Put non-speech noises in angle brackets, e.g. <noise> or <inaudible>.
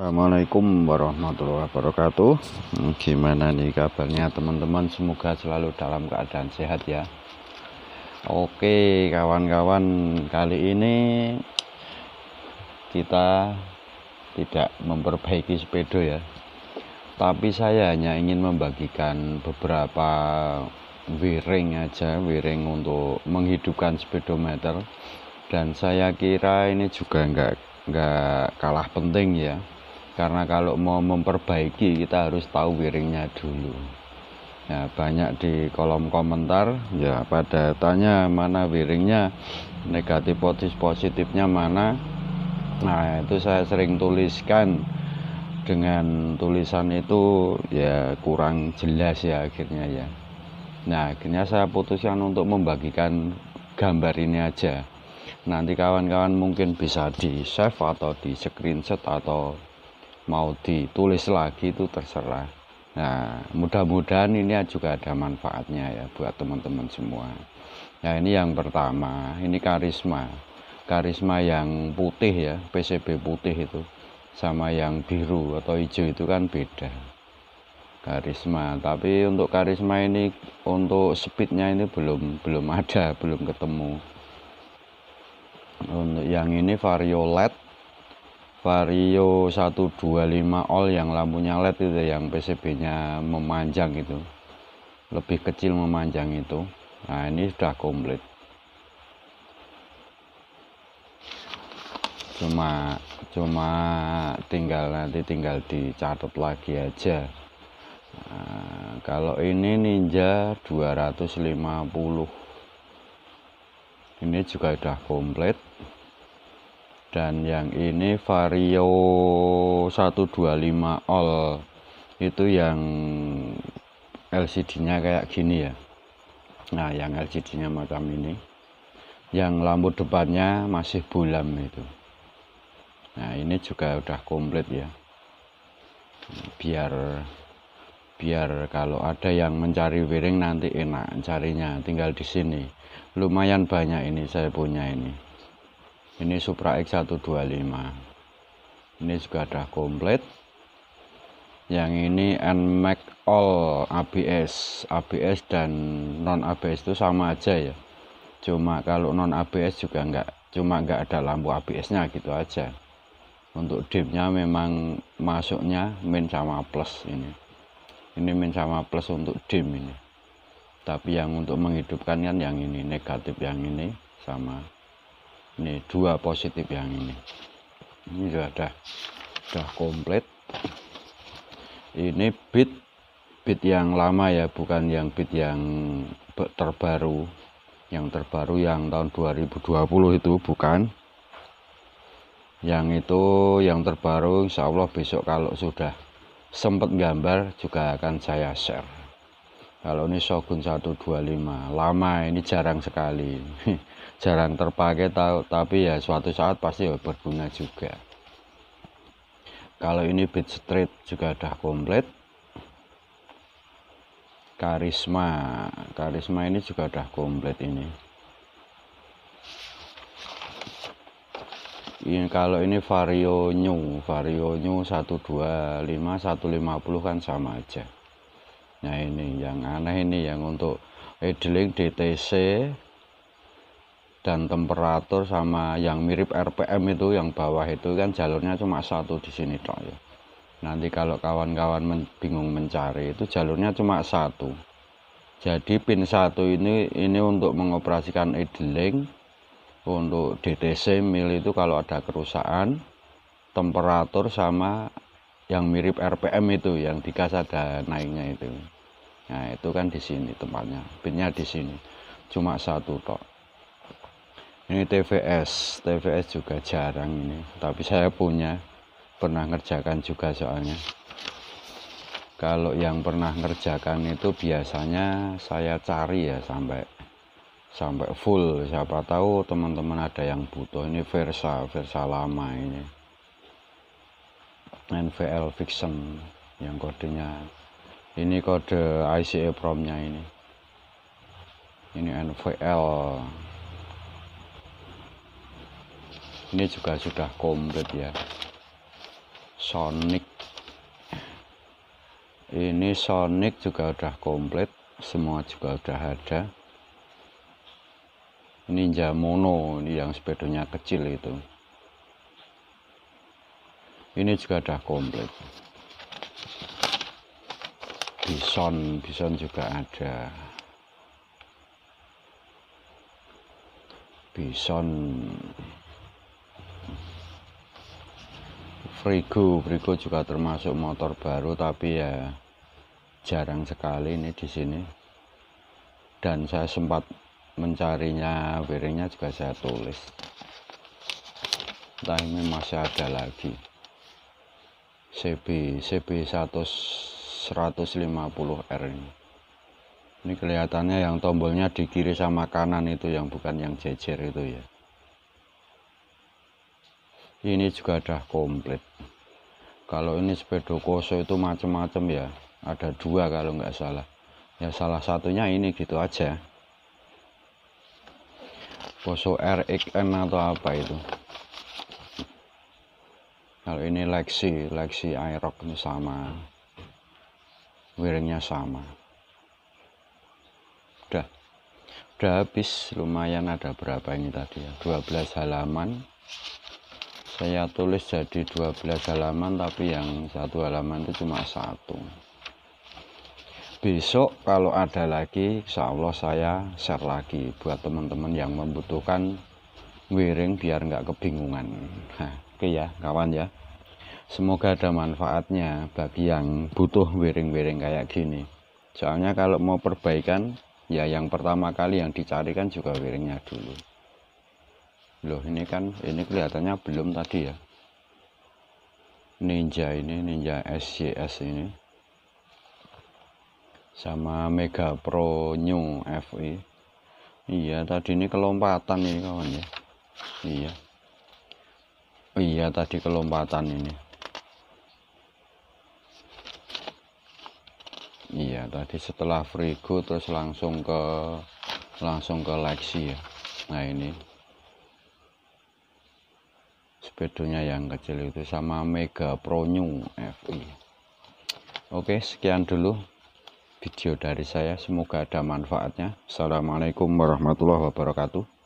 Assalamualaikum warahmatullahi wabarakatuh hmm, Gimana nih kabarnya teman-teman Semoga selalu dalam keadaan sehat ya Oke kawan-kawan Kali ini Kita Tidak memperbaiki sepeda ya Tapi saya hanya ingin membagikan Beberapa Wiring aja Wiring untuk menghidupkan speedometer Dan saya kira ini juga nggak nggak kalah penting ya karena kalau mau memperbaiki kita harus tahu wiringnya dulu ya banyak di kolom komentar ya pada tanya mana wiringnya negatif positif positifnya mana nah itu saya sering tuliskan dengan tulisan itu ya kurang jelas ya akhirnya ya nah akhirnya saya putuskan untuk membagikan gambar ini aja nanti kawan-kawan mungkin bisa di save atau di screenshot atau mau ditulis lagi itu terserah nah mudah-mudahan ini juga ada manfaatnya ya buat teman-teman semua nah ini yang pertama ini karisma karisma yang putih ya PCB putih itu sama yang biru atau hijau itu kan beda karisma tapi untuk karisma ini untuk speednya ini belum belum <laughs> ada belum ketemu untuk yang ini variolet Vario 125 all yang lampunya LED itu yang PCB nya memanjang itu lebih kecil memanjang itu nah ini sudah komplit cuma cuma tinggal nanti tinggal dicatat lagi aja nah, kalau ini Ninja 250 ini juga sudah komplit dan yang ini vario 125 all itu yang LCD nya kayak gini ya nah yang LCD nya macam ini yang lampu depannya masih bulam itu nah ini juga udah komplit ya biar biar kalau ada yang mencari wiring nanti enak carinya tinggal di sini lumayan banyak ini saya punya ini ini Supra X125 ini juga sudah komplit yang ini NMAX All ABS ABS dan non ABS itu sama aja ya cuma kalau non ABS juga enggak cuma enggak ada lampu ABS nya gitu aja untuk dimnya memang masuknya min sama plus ini ini min sama plus untuk dim ini tapi yang untuk menghidupkan kan yang ini negatif yang ini sama ini dua positif yang ini ini sudah ada sudah komplit ini bit bit yang lama ya bukan yang bit yang terbaru yang terbaru yang tahun 2020 itu bukan yang itu yang terbaru insya Allah besok kalau sudah sempat gambar juga akan saya share kalau ini Shogun 125 lama ini jarang sekali <laughs> jarang terpakai tahu tapi ya suatu saat pasti berguna juga kalau ini beat Street juga udah komplit karisma karisma ini juga udah komplit ini ini kalau ini vario new vario new 125 150 kan sama aja nah ini yang aneh ini yang untuk idling DTC dan temperatur sama yang mirip RPM itu yang bawah itu kan jalurnya cuma satu di sini toh ya nanti kalau kawan-kawan men bingung mencari itu jalurnya cuma satu jadi pin satu ini ini untuk mengoperasikan idling untuk DTC mil itu kalau ada kerusakan temperatur sama yang mirip RPM itu yang dikas ada naiknya itu nah itu kan di sini tempatnya pinnya di sini cuma satu tok ini TVS TVS juga jarang ini tapi saya punya pernah ngerjakan juga soalnya kalau yang pernah ngerjakan itu biasanya saya cari ya sampai sampai full siapa tahu teman-teman ada yang butuh ini Versa Versa lama ini NVL Fiction yang kodenya ini kode ICA e promnya ini ini NVL ini juga sudah komplit ya Sonic ini Sonic juga sudah komplit semua juga sudah ada Ninja Mono ini yang sepedanya kecil itu ini juga sudah komplit bison bison juga ada bison Frigo Frigo juga termasuk motor baru tapi ya jarang sekali ini di sini dan saya sempat mencarinya wiringnya juga saya tulis entah ini masih ada lagi CB CB 100 150R ini ini kelihatannya yang tombolnya di kiri sama kanan itu yang bukan yang jejer itu ya ini juga udah komplit kalau ini sepeda koso itu macam-macam ya ada dua kalau nggak salah ya salah satunya ini gitu aja koso RXN atau apa itu kalau ini Lexi Lexi Aerox ini sama wiringnya sama udah udah habis lumayan ada berapa ini tadi ya 12 halaman saya tulis jadi 12 halaman tapi yang satu halaman itu cuma satu besok kalau ada lagi insya saya share lagi buat teman-teman yang membutuhkan wiring biar nggak kebingungan oke ya kawan ya semoga ada manfaatnya bagi yang butuh wiring-wiring kayak gini soalnya kalau mau perbaikan ya yang pertama kali yang dicari kan juga wiringnya dulu loh ini kan ini kelihatannya belum tadi ya ninja ini ninja SCS ini sama Mega Pro New FE iya tadi ini kelompatan ini kawan ya iya iya tadi kelompatan ini tadi setelah Frigo terus langsung ke langsung ke Lexi ya nah ini sepedanya yang kecil itu sama Mega Pro New FI oke sekian dulu video dari saya semoga ada manfaatnya Assalamualaikum warahmatullahi wabarakatuh